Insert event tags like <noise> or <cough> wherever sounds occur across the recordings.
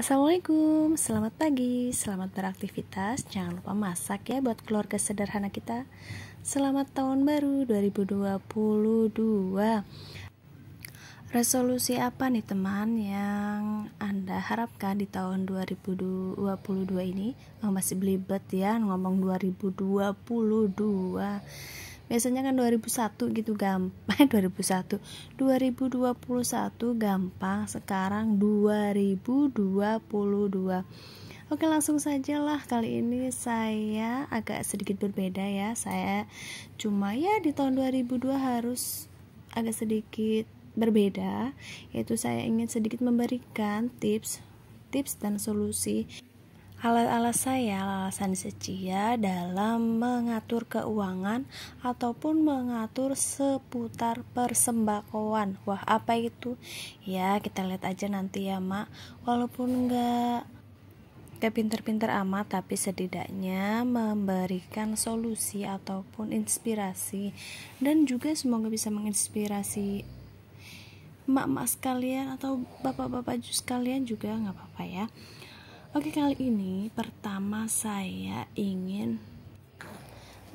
Assalamualaikum, selamat pagi, selamat beraktivitas. Jangan lupa masak ya buat keluarga sederhana kita. Selamat tahun baru 2022. Resolusi apa nih teman yang Anda harapkan di tahun 2022 ini? Oh, masih belibet ya ngomong 2022 biasanya kan 2001 gitu gampang 2001 2021 gampang sekarang 2022 Oke langsung sajalah kali ini saya agak sedikit berbeda ya Saya cuma ya di tahun 2002 harus agak sedikit berbeda Yaitu saya ingin sedikit memberikan tips tips dan solusi Alat-alat saya, alasan setia dalam mengatur keuangan ataupun mengatur seputar persembakoan. Wah, apa itu? Ya, kita lihat aja nanti ya, Mak. Walaupun enggak gak pinter-pinter amat tapi setidaknya memberikan solusi ataupun inspirasi dan juga semoga bisa menginspirasi mak-mak sekalian atau bapak-bapak sekalian juga nggak apa-apa ya Oke, kali ini pertama saya ingin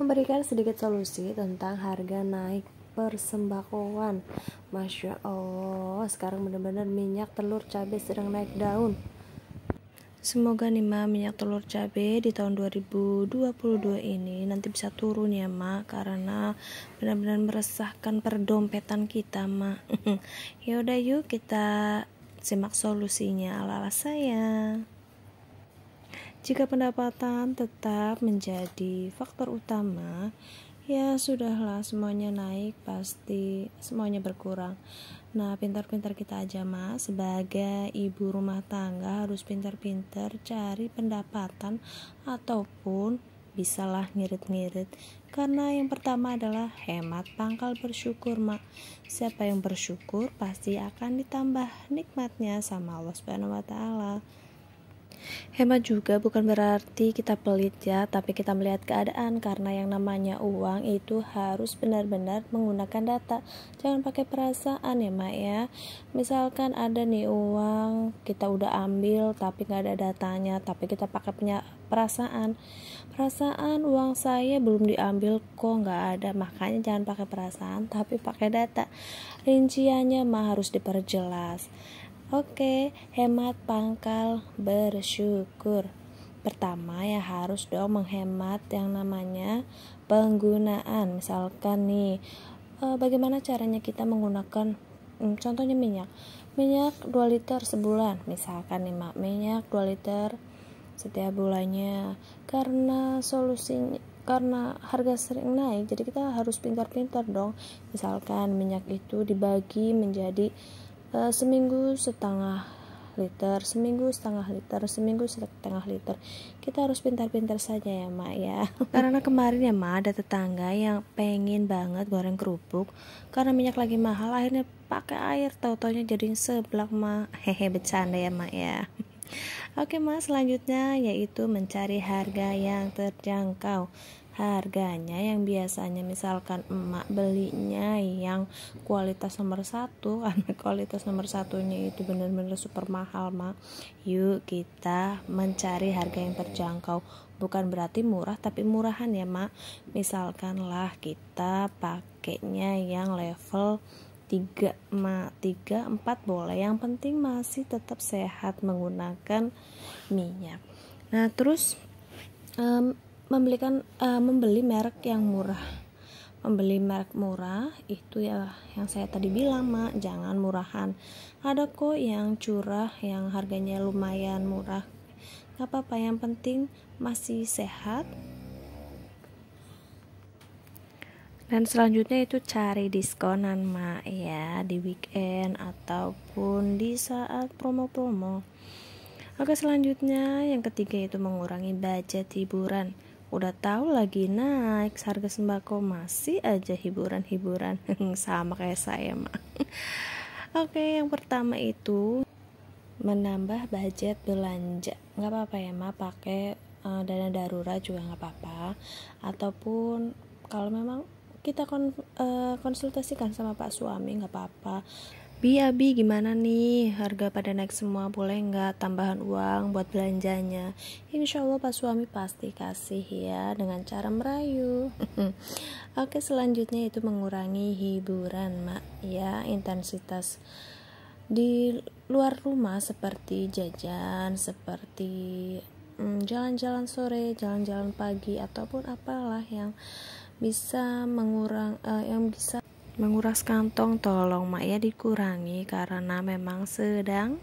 memberikan sedikit solusi tentang harga naik persembakoan. Masya Allah, sekarang benar-benar minyak telur cabai sedang naik daun. Semoga nih Ma minyak telur cabai di tahun 2022 ini nanti bisa turun ya Ma karena benar-benar meresahkan perdompetan kita Ma. <laughs> ya udah yuk kita simak solusinya ala-ala saya. Jika pendapatan tetap menjadi faktor utama, ya sudahlah semuanya naik pasti semuanya berkurang. Nah, pintar-pintar kita aja Mas sebagai ibu rumah tangga harus pintar-pintar cari pendapatan ataupun bisalah ngirit-ngirit karena yang pertama adalah hemat pangkal bersyukur mak siapa yang bersyukur pasti akan ditambah nikmatnya sama Allah subhanahu wa ta'ala Hemat juga bukan berarti kita pelit ya, tapi kita melihat keadaan karena yang namanya uang itu harus benar-benar menggunakan data. Jangan pakai perasaan ya, Mak ya. Misalkan ada nih uang, kita udah ambil tapi nggak ada datanya, tapi kita pakai punya perasaan. Perasaan uang saya belum diambil kok nggak ada, makanya jangan pakai perasaan tapi pakai data. Rinciannya mah harus diperjelas. Oke, hemat pangkal bersyukur. Pertama ya harus dong menghemat yang namanya penggunaan. Misalkan nih, eh, bagaimana caranya kita menggunakan hmm, contohnya minyak. Minyak 2 liter sebulan, misalkan nih Mak, minyak 2 liter setiap bulannya. Karena solusinya karena harga sering naik, jadi kita harus pintar-pintar dong. Misalkan minyak itu dibagi menjadi Eh, seminggu setengah liter, seminggu setengah liter, seminggu setengah liter. Kita harus pintar-pintar saja ya, Mak ya. <laughs> Karena kemarin ya, Mak, ada tetangga yang pengen banget goreng kerupuk karena minyak lagi mahal, akhirnya pakai air, tau jadi seblak, Mak. <laughs> Hehe, bercanda ya, Mak ya. <laughs> Oke, Mas, selanjutnya yaitu mencari harga yang terjangkau harganya yang biasanya misalkan emak belinya yang kualitas nomor satu <laughs> karena kualitas nomor satunya itu benar-benar super mahal mak yuk kita mencari harga yang terjangkau bukan berarti murah tapi murahan ya mak Misalkanlah kita pakainya yang level 3 ma 3 4 boleh yang penting masih tetap sehat menggunakan minyak nah terus um, membelikan uh, membeli merek yang murah membeli merek murah itu ya yang saya tadi bilang mak jangan murahan ada kok yang curah yang harganya lumayan murah nggak apa-apa yang penting masih sehat dan selanjutnya itu cari diskonan mak ya di weekend ataupun di saat promo-promo oke selanjutnya yang ketiga itu mengurangi budget hiburan Udah tahu lagi naik harga sembako masih aja hiburan-hiburan <laughs> sama kayak saya mah. Oke, yang pertama itu menambah budget belanja. Nggak apa-apa ya mah pakai uh, dana darurat juga nggak apa-apa. Ataupun kalau memang kita kon, uh, konsultasikan sama pak suami nggak apa-apa Bi, Abi, ya, gimana nih? Harga pada naik semua, boleh nggak tambahan uang buat belanjanya? Insya Allah pas Suami pasti kasih ya dengan cara merayu. <laughs> Oke, selanjutnya itu mengurangi hiburan, Mak. Ya, intensitas di luar rumah seperti jajan, seperti mm, jalan-jalan hmm, sore, jalan-jalan pagi, ataupun apalah yang bisa mengurang, uh, yang bisa menguras kantong tolong mak ya dikurangi karena memang sedang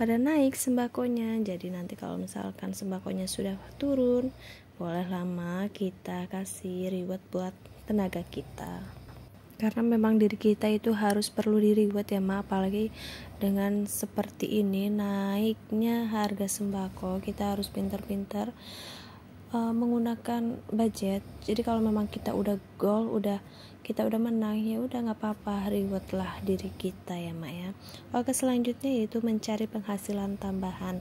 pada naik sembakonya jadi nanti kalau misalkan sembakonya sudah turun boleh lama kita kasih reward buat tenaga kita karena memang diri kita itu harus perlu diri buat ya mak apalagi dengan seperti ini naiknya harga sembako kita harus pintar-pintar uh, menggunakan budget jadi kalau memang kita udah goal udah kita udah menang ya udah nggak apa-apa Rewardlah diri kita ya mak ya oke selanjutnya yaitu mencari penghasilan tambahan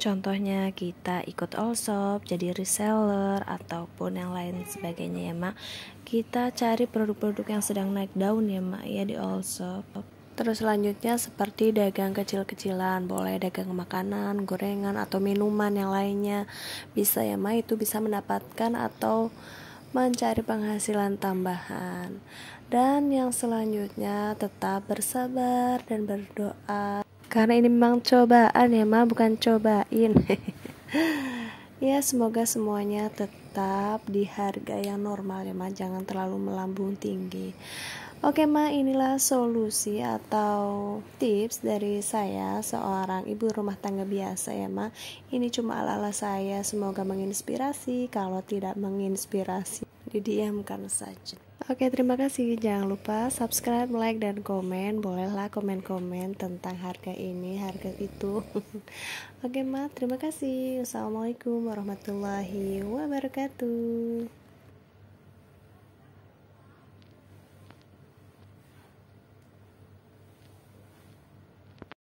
Contohnya kita ikut all shop, jadi reseller ataupun yang lain sebagainya ya mak. Kita cari produk-produk yang sedang naik daun ya mak ya di all shop. Terus selanjutnya seperti dagang kecil-kecilan, boleh dagang makanan, gorengan atau minuman yang lainnya. Bisa ya Ma itu bisa mendapatkan atau mencari penghasilan tambahan. Dan yang selanjutnya tetap bersabar dan berdoa. Karena ini memang cobaan ya Ma, bukan cobain. <laughs> ya semoga semuanya tetap di harga yang normal ya ma jangan terlalu melambung tinggi Oke Ma, inilah solusi atau tips dari saya seorang ibu rumah tangga biasa ya Ma. Ini cuma ala-ala saya, semoga menginspirasi. Kalau tidak menginspirasi, didiamkan saja. Oke, terima kasih. Jangan lupa subscribe, like, dan komen. Bolehlah komen-komen tentang harga ini, harga itu. <laughs> Oke, Ma. Terima kasih. Assalamualaikum warahmatullahi wabarakatuh.